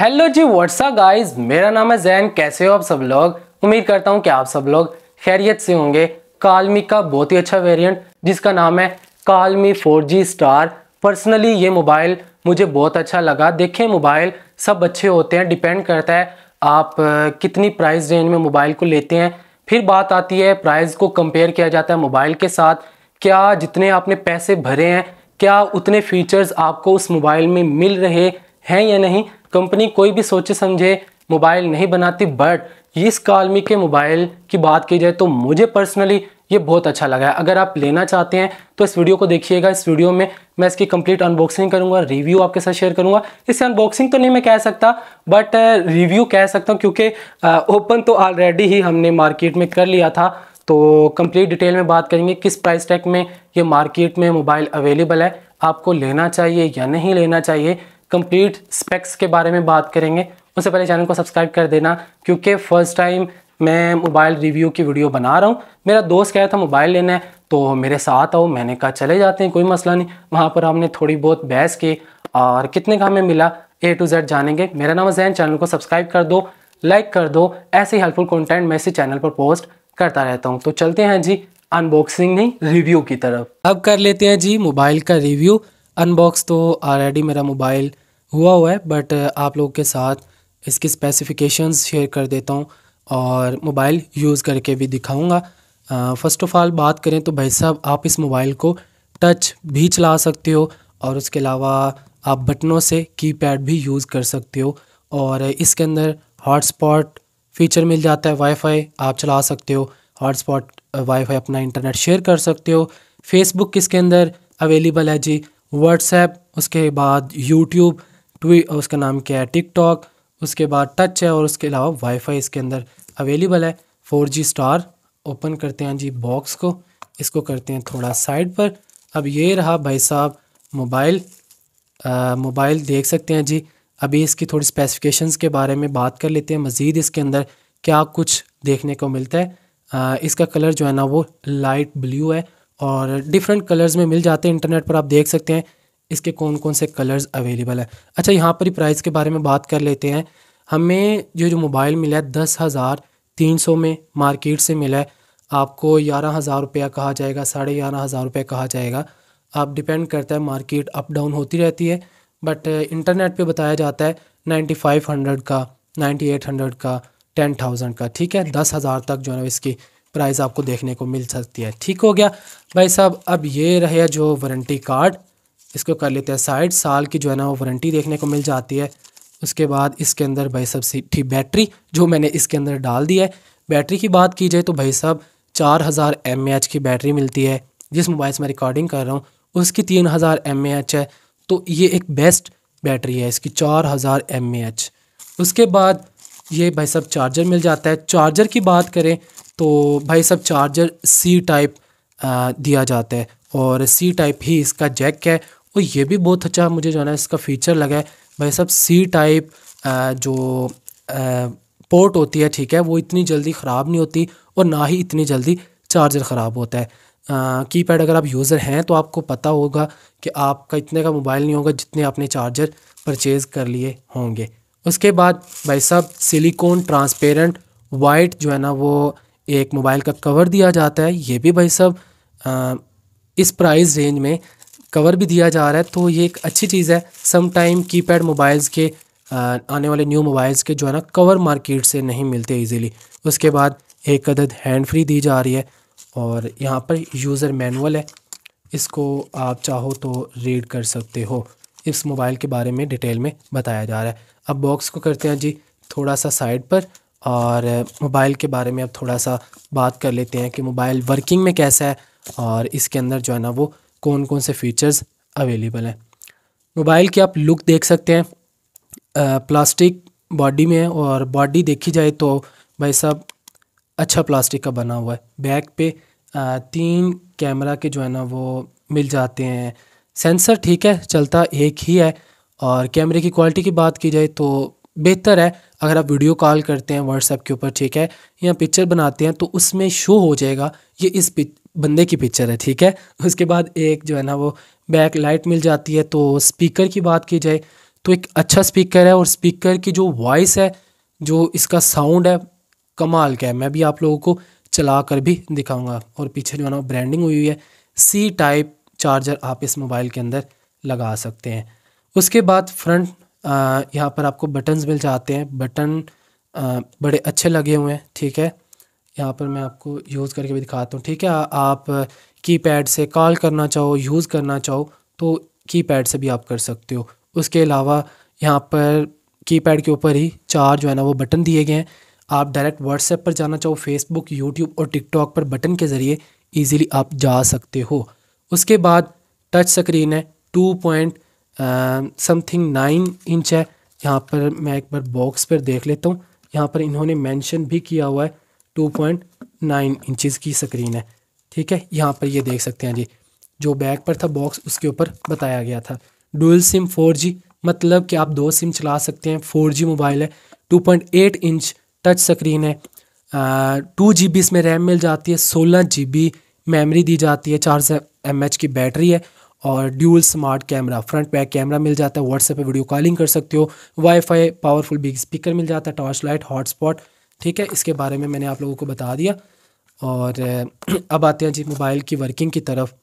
hello जी WhatsApp guys मेरा नाम है जैन कैसे हो आप सब लोग उम्मीद करता हूँ कि आप सब लोग खैरियत से होंगे कालमी का बहुत ही अच्छा वेरिएंट जिसका नाम है कालमी 4G स्टार पर्सनली ये मोबाइल मुझे बहुत अच्छा लगा देखिए मोबाइल सब अच्छे होते हैं डिपेंड करता है आप कितनी प्राइस रेंज में मोबाइल को लेते हैं फिर बात आती है प्राइस को कंपेयर किया जाता है मोबाइल के साथ क्या जितने आपने पैसे भरे हैं क्या उतने फीचर्स आपको उस मोबाइल में मिल रहे हैं या नहीं कंपनी कोई भी सोचे समझे मोबाइल नहीं बनाती बट इस कालमी के मोबाइल की बात की जाए तो मुझे पर्सनली ये बहुत अच्छा लगा है अगर आप लेना चाहते हैं तो इस वीडियो को देखिएगा इस वीडियो में मैं इसकी कंप्लीट अनबॉक्सिंग करूंगा रिव्यू आपके साथ शेयर करूंगा इससे अनबॉक्सिंग तो नहीं मैं कह सकता बट रिव्यू कह सकता हूँ क्योंकि ओपन तो ऑलरेडी ही हमने मार्केट में कर लिया था तो कंप्लीट डिटेल में बात करेंगे किस प्राइस टैक में ये मार्केट में मोबाइल अवेलेबल है आपको लेना चाहिए या नहीं लेना चाहिए कंप्लीट स्पेक्स के बारे में बात करेंगे उससे पहले चैनल को सब्सक्राइब कर देना क्योंकि फ़र्स्ट टाइम मैं मोबाइल रिव्यू की वीडियो बना रहा हूँ मेरा दोस्त कह रहा था मोबाइल लेना है तो मेरे साथ आओ मैंने कहा चले जाते हैं कोई मसला नहीं वहाँ पर हमने थोड़ी बहुत बहस की और कितने का हमें मिला ए टू जेड जानेंगे मेरा नाम जैन चैनल को सब्सक्राइब कर दो लाइक कर दो ऐसे ही हेल्पफुल कंटेंट मैं इसी चैनल पर पोस्ट करता रहता हूँ तो चलते हैं जी अनबॉक्सिंग नहीं रिव्यू की तरफ अब कर लेते हैं जी मोबाइल का रिव्यू अनबॉक्स तो ऑलरेडी मेरा मोबाइल हुआ हुआ है बट uh, आप लोगों के साथ इसकी स्पेसिफिकेशंस शेयर कर देता हूँ और मोबाइल यूज़ करके भी दिखाऊंगा फ़र्स्ट ऑफ़ ऑल बात करें तो भाई साहब आप इस मोबाइल को टच भी चला सकते हो और उसके अलावा आप बटनों से कीपैड भी यूज़ कर सकते हो और इसके अंदर हॉटस्पॉट फीचर मिल जाता है वाईफाई आप चला सकते हो हॉटस्पॉट वाईफाई uh, अपना इंटरनेट शेयर कर सकते हो फेसबुक इसके अंदर अवेलेबल है जी व्हाट्सएप उसके बाद यूट्यूब ट्वी उसका नाम क्या है टिकटॉक उसके बाद टच है और उसके अलावा वाईफाई इसके अंदर अवेलेबल है फोर जी स्टार ओपन करते हैं जी बॉक्स को इसको करते हैं थोड़ा साइड पर अब ये रहा भाई साहब मोबाइल मोबाइल देख सकते हैं जी अभी इसकी थोड़ी स्पेसिफिकेशंस के बारे में बात कर लेते हैं मज़ीद इसके अंदर क्या कुछ देखने को मिलता है आ, इसका कलर जो है ना वो लाइट ब्लू है और डिफरेंट कलर्स में मिल जाते हैं इंटरनेट पर आप देख सकते हैं इसके कौन कौन से कलर्स अवेलेबल है अच्छा यहाँ पर ही प्राइस के बारे में बात कर लेते हैं हमें जो जो मोबाइल मिला है दस हज़ार तीन सौ में मार्केट से मिला है आपको ग्यारह हज़ार रुपया कहा जाएगा साढ़े ग्यारह हज़ार रुपया कहा जाएगा आप डिपेंड करता है मार्केट अप डाउन होती रहती है बट इंटरनेट पे बताया जाता है नाइन्टी फाइव हंड्रेड का नाइन्टी एट हंड्रेड का टेन थाउजेंड का ठीक है दस हज़ार तक जो है इसकी प्राइस आपको देखने को मिल सकती है ठीक हो गया भाई साहब अब ये रहे जो वारंटी कार्ड इसको कर लेते हैं साइड साल की जो है ना वो वारंटी देखने को मिल जाती है उसके बाद इसके अंदर भाई साहब सीठी बैटरी जो मैंने इसके अंदर डाल दी है बैटरी की बात की जाए तो भाई साहब चार हज़ार एम एच की बैटरी मिलती है जिस मोबाइल से मैं रिकॉर्डिंग कर रहा हूँ उसकी तीन हज़ार एम एच है तो ये एक बेस्ट बैटरी है इसकी चार हज़ार एम एच उसके बाद ये भाई साहब चार्जर मिल जाता है चार्जर की बात करें तो भाई साहब चार्जर सी टाइप दिया जाता है और सी टाइप ही इसका जैक है और ये भी बहुत अच्छा मुझे जो है ना इसका फीचर लगा है भाई सब सी टाइप जो पोर्ट होती है ठीक है वो इतनी जल्दी ख़राब नहीं होती और ना ही इतनी जल्दी चार्जर ख़राब होता है की पैड अगर आप यूज़र हैं तो आपको पता होगा कि आपका इतने का मोबाइल नहीं होगा जितने आपने चार्जर परचेज़ कर लिए होंगे उसके बाद भाई साहब सिलिकॉन ट्रांसपेरेंट वाइट जो है ना वो एक मोबाइल का कवर दिया जाता है ये भी भाई साहब इस प्राइस रेंज में कवर भी दिया जा रहा है तो ये एक अच्छी चीज़ है सम टाइम कीपैड मोबाइल्स के आने वाले न्यू मोबाइल्स के जो है ना कवर मार्केट से नहीं मिलते इजीली उसके बाद एक अदद हैंड फ्री दी जा रही है और यहाँ पर यूज़र मैनुअल है इसको आप चाहो तो रीड कर सकते हो इस मोबाइल के बारे में डिटेल में बताया जा रहा है अब बॉक्स को करते हैं जी थोड़ा सा साइड पर और मोबाइल के बारे में अब थोड़ा सा बात कर लेते हैं कि मोबाइल वर्किंग में कैसा है और इसके अंदर जो है ना वो कौन कौन से फीचर्स अवेलेबल हैं मोबाइल की आप लुक देख सकते हैं प्लास्टिक बॉडी में है और बॉडी देखी जाए तो भाई साहब अच्छा प्लास्टिक का बना हुआ है बैक पे आ, तीन कैमरा के जो है ना वो मिल जाते हैं सेंसर ठीक है चलता एक ही है और कैमरे की क्वालिटी की बात की जाए तो बेहतर है अगर आप वीडियो कॉल करते हैं व्हाट्सएप के ऊपर ठीक है या पिक्चर बनाते हैं तो उसमें शो हो जाएगा ये इस बंदे की पिक्चर है ठीक है उसके बाद एक जो है ना वो बैक लाइट मिल जाती है तो स्पीकर की बात की जाए तो एक अच्छा स्पीकर है और स्पीकर की जो वॉइस है जो इसका साउंड है कमाल का है मैं भी आप लोगों को चला कर भी दिखाऊंगा और पीछे जो है ना ब्रांडिंग हुई हुई है सी टाइप चार्जर आप इस मोबाइल के अंदर लगा सकते हैं उसके बाद फ्रंट यहाँ पर आपको बटन्स मिल जाते हैं बटन आ, बड़े अच्छे लगे हुए हैं ठीक है यहाँ पर मैं आपको यूज़ करके भी दिखाता हूँ ठीक है आप कीपैड से कॉल करना चाहो यूज़ करना चाहो तो कीपैड से भी आप कर सकते हो उसके अलावा यहाँ पर कीपैड के ऊपर ही चार जो है ना वो बटन दिए गए हैं आप डायरेक्ट व्हाट्सएप पर जाना चाहो फेसबुक यूट्यूब और टिकटॉक पर बटन के ज़रिए ईज़िली आप जा सकते हो उसके बाद टच स्क्रीन है two point something nine inch है यहाँ पर मैं एक बार बॉक्स पर देख लेता हूँ यहाँ पर इन्होंने मेंशन भी किया हुआ है टू पॉइंट नाइन इंचिस की स्क्रीन है ठीक है यहाँ पर ये देख सकते हैं जी जो बैक पर था बॉक्स उसके ऊपर बताया गया था डुअल सिम फोर जी मतलब कि आप दो सिम चला सकते हैं फोर जी मोबाइल है two point eight inch touch screen है टू जी बी इसमें रैम मिल जाती है सोलह जी बी मेमरी दी जाती है चार सौ एम एच की बैटरी है और dual smart camera front back camera मिल जाता है व्हाट्सएप पे वीडियो कॉलिंग कर सकते हो वाईफाई पावरफुल बिग स्पीकर मिल जाता है टॉर्च लाइट हॉटस्पॉट ठीक है इसके बारे में मैंने आप लोगों को बता दिया और अब आते हैं जी मोबाइल की वर्किंग की तरफ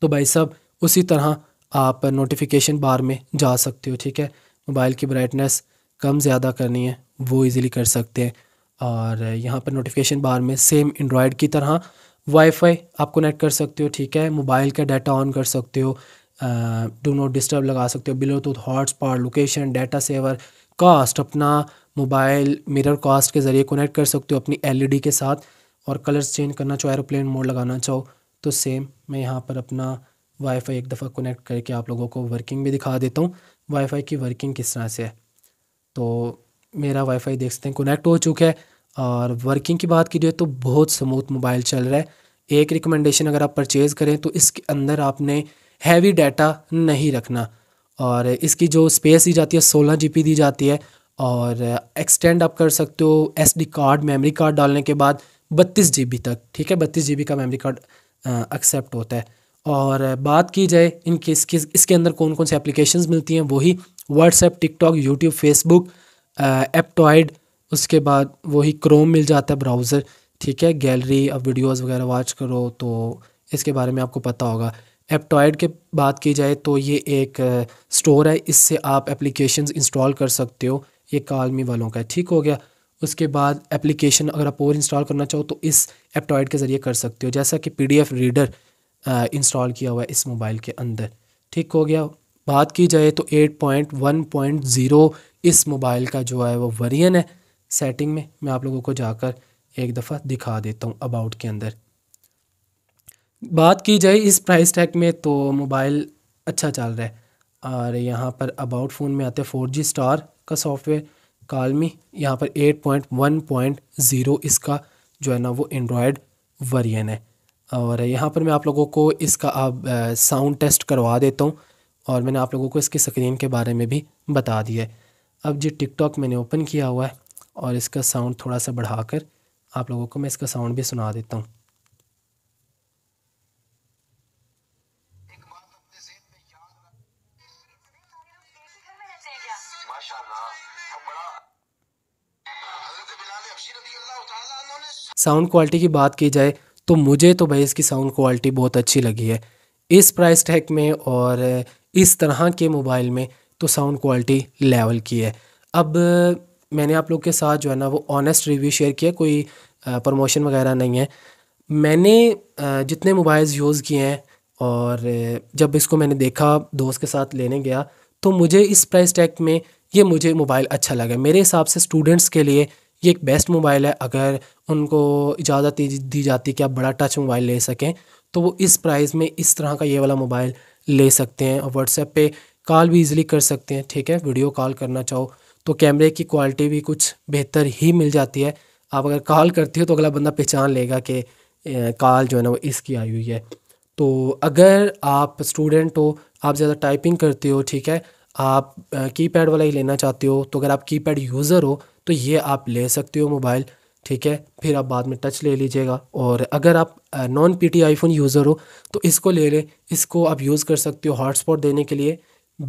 तो भाई साहब उसी तरह आप नोटिफिकेशन बार में जा सकते हो ठीक है मोबाइल की ब्राइटनेस कम ज़्यादा करनी है वो इजीली कर सकते हैं और यहाँ पर नोटिफिकेशन बार में सेम एंड्रॉयड की तरह वाईफाई आप कनेक्ट कर सकते हो ठीक है मोबाइल का डाटा ऑन कर सकते हो डू नॉट डिस्टर्ब लगा सकते हो Bluetooth hotspot location data saver cast अपना मोबाइल मिरर कास्ट के ज़रिए कनेक्ट कर सकते हो अपनी एलईडी e के साथ और कलर्स चेंज करना चाहो एरोप्लेन मोड लगाना चाहो तो सेम मैं यहाँ पर अपना वाईफाई एक दफ़ा कनेक्ट करके आप लोगों को वर्किंग भी दिखा देता हूँ वाईफाई की वर्किंग किस तरह से है तो मेरा वाईफाई देख सकते हैं कनेक्ट हो चुका है और वर्किंग की बात की जाए तो बहुत स्मूथ मोबाइल चल रहा है एक रिकमेंडेशन अगर आप परचेज़ करें तो इसके अंदर आपने हैवी डाटा नहीं रखना और इसकी जो स्पेस दी जाती है सोलह जी दी जाती है और एक्सटेंड आप कर सकते हो डी कार्ड मेमोरी कार्ड डालने के बाद बत्तीस जी तक ठीक है बत्तीस जी का मेमोरी कार्ड एक्सेप्ट होता है और बात की जाए इनके इसके इसके अंदर कौन कौन से एप्लीकेशंस मिलती हैं वही WhatsApp TikTok YouTube Facebook Aptoide उसके बाद वही क्रोम मिल जाता है ब्राउज़र ठीक है गैलरी अब वीडियोस वगैरह वॉच करो तो इसके बारे में आपको पता होगा एप्टॉयड के बात की जाए तो ये एक स्टोर है इससे आप एप्लीकेशन इंस्टॉल कर सकते हो ये कालमी वालों का ठीक हो गया उसके बाद एप्लीकेशन अगर आप और इंस्टॉल करना चाहो तो इस एप्टॉइड के ज़रिए कर सकते हो जैसा कि पीडीएफ रीडर इंस्टॉल किया हुआ है इस मोबाइल के अंदर ठीक हो गया बात की जाए तो 8.1.0 इस मोबाइल का जो है वो वरियन है सेटिंग में मैं आप लोगों को जाकर एक दफ़ा दिखा देता हूँ अबाउट के अंदर बात की जाए इस प्राइस टैग में तो मोबाइल अच्छा चल रहा है और यहाँ पर अबाउट फ़ोन में आते हैं फोर जी स्टार का सॉफ्टवेयर कालमी यहाँ पर eight point one point zero इसका जो है ना वो एंड्रॉयड वर्जन है और यहाँ पर मैं आप लोगों को इसका अब साउंड टेस्ट करवा देता हूँ और मैंने आप लोगों को इसकी स्क्रीन के बारे में भी बता दिया है अब जी टिकटॉक मैंने ओपन किया हुआ है और इसका साउंड थोड़ा सा बढ़ाकर आप लोगों को मैं इसका साउंड भी सुना देता हूँ साउंड क्वालिटी की बात की जाए तो मुझे तो भाई इसकी साउंड क्वालिटी बहुत अच्छी लगी है इस प्राइस टैग में और इस तरह के मोबाइल में तो साउंड क्वालिटी लेवल की है अब मैंने आप लोग के साथ जो है ना वो ऑनेस्ट रिव्यू शेयर किया कोई प्रमोशन वगैरह नहीं है मैंने जितने मोबाइल्स यूज़ किए हैं और जब इसको मैंने देखा दोस्त के साथ लेने गया तो मुझे इस प्राइस टैग में ये मुझे मोबाइल अच्छा लगा मेरे हिसाब से स्टूडेंट्स के लिए ये एक बेस्ट मोबाइल है अगर उनको इजाज़त दी जाती कि आप बड़ा टच मोबाइल ले सकें तो वो इस प्राइस में इस तरह का ये वाला मोबाइल ले सकते हैं और व्हाट्सएप पे कॉल भी इजीली कर सकते हैं ठीक है वीडियो कॉल करना चाहो तो कैमरे की क्वालिटी भी कुछ बेहतर ही मिल जाती है आप अगर कॉल करते हो तो अगला बंदा पहचान लेगा कि कॉल जो है ना वो इसकी आई हुई है तो अगर आप स्टूडेंट हो आप ज़्यादा टाइपिंग करते हो ठीक है आप कीपैड वाला ही लेना चाहते हो तो अगर आप कीपैड यूज़र हो तो ये आप ले सकते हो मोबाइल ठीक है फिर आप बाद में टच ले लीजिएगा और अगर आप नॉन पीटी आईफोन यूज़र हो तो इसको ले लें इसको आप यूज़ कर सकते हो हॉटस्पॉट देने के लिए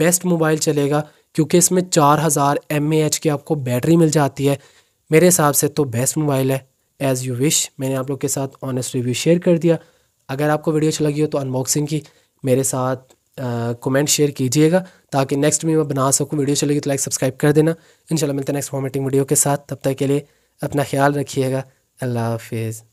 बेस्ट मोबाइल चलेगा क्योंकि इसमें चार हज़ार एम एच की आपको बैटरी मिल जाती है मेरे हिसाब से तो बेस्ट मोबाइल है एज़ यू विश मैंने आप लोग के साथ ऑनेस्ट रिव्यू शेयर कर दिया अगर आपको वीडियो अच्छी लगी हो तो अनबॉक्सिंग की मेरे साथ कमेंट शेयर कीजिएगा ताकि नेक्स्ट भी मैं बना सकूँ वीडियो चलेगी तो लाइक सब्सक्राइब कर देना इन मिलते हैं नेक्स्ट फॉर्मेटिंग वीडियो के साथ तब तक के लिए अपना ख्याल रखिएगा अल्लाह हाफिज़